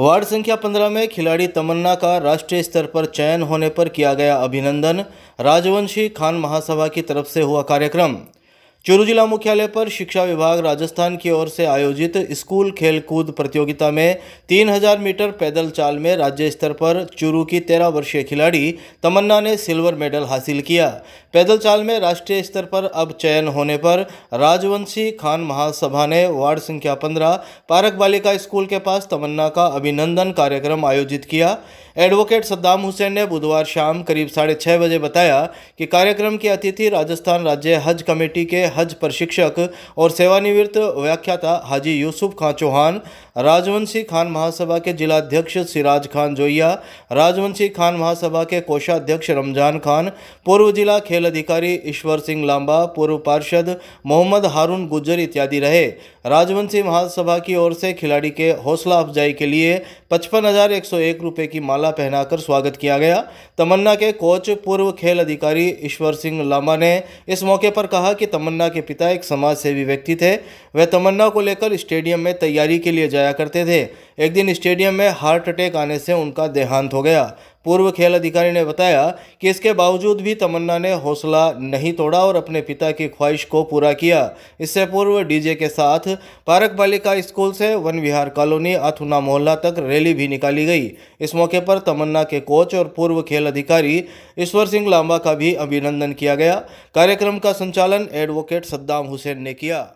ward संख्या पंद्रह में खिलाड़ी तमन्ना का राष्ट्रीय स्तर पर चयन होने पर किया गया अभिनंदन राजवंशी खान महासभा की तरफ से हुआ कार्यक्रम चूरू जिला मुख्यालय पर शिक्षा विभाग राजस्थान की ओर से आयोजित स्कूल खेलकूद प्रतियोगिता में 3000 मीटर पैदल चाल में राज्य स्तर पर चूरू की 13 वर्षीय खिलाड़ी तमन्ना ने सिल्वर मेडल हासिल किया पैदल चाल में राष्ट्रीय स्तर पर अब चयन होने पर राजवंशी खान महासभा ने वार्ड संख्या पंद्रह पारक बालिका स्कूल के पास तमन्ना का अभिनंदन कार्यक्रम आयोजित किया एडवोकेट सद्दाम हुसैन ने बुधवार शाम करीब साढ़े बजे बताया कि कार्यक्रम के अतिथि राजस्थान राज्य हज कमेटी के हज प्रशिक्षक और सेवानिवृत्त व्याख्याता हाजी यूसुफ खां चौहान राजवंशी खान महासभा के जिलाध्यक्ष सिराज खान जोया राजवंशी खान महासभा के कोषाध्यक्ष रमजान खान पूर्व जिला खेल अधिकारी ईश्वर सिंह लांबा पूर्व पार्षद मोहम्मद हारून गुज्जर इत्यादि रहे राजवंशी महासभा की ओर से खिलाड़ी के हौसला अफजाई के लिए पचपन हजार एक सौ एक की माला पहनाकर स्वागत किया गया तमन्ना के कोच पूर्व खेल अधिकारी ईश्वर सिंह लांबा ने इस मौके पर कहा कि तमन्ना के पिता एक समाज सेवी व्यक्ति थे वह तमन्ना को लेकर स्टेडियम में तैयारी के लिए जाया जाया करते थे एक दिन स्टेडियम में हार्ट अटैक आने से उनका देहांत हो गया पूर्व खेल अधिकारी ने बताया कि इसके बावजूद भी तमन्ना ने हौसला नहीं तोड़ा और अपने पिता की ख्वाहिश को पूरा किया इससे पूर्व डीजे के साथ पारक बालिका स्कूल से वन विहार कॉलोनी अथुना मोहल्ला तक रैली भी निकाली गई इस मौके पर तमन्ना के कोच और पूर्व खेल अधिकारी ईश्वर सिंह लांबा का भी अभिनंदन किया गया कार्यक्रम का संचालन एडवोकेट सद्दाम हुसैन ने किया